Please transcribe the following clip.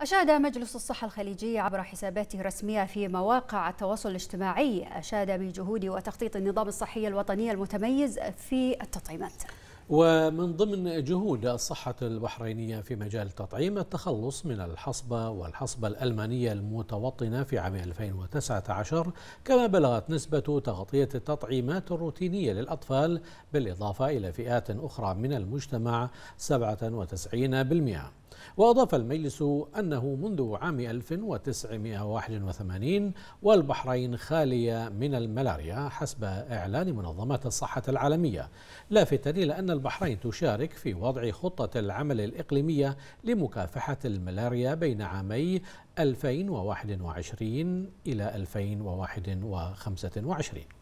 أشاد مجلس الصحة الخليجي عبر حساباته الرسمية في مواقع التواصل الاجتماعي أشاد بجهود وتخطيط النظام الصحي الوطني المتميز في التطعيمات ومن ضمن جهود الصحة البحرينية في مجال التطعيم التخلص من الحصبة والحصبة الألمانية المتوطنة في عام 2019 كما بلغت نسبة تغطية التطعيمات الروتينية للأطفال بالإضافة إلى فئات أخرى من المجتمع 97% وأضاف المجلس أنه منذ عام 1981 والبحرين خالية من الملاريا حسب إعلان منظمة الصحة العالمية لافتا إلى أن البحرين تشارك في وضع خطة العمل الإقليمية لمكافحة الملاريا بين عامي 2021 إلى 2025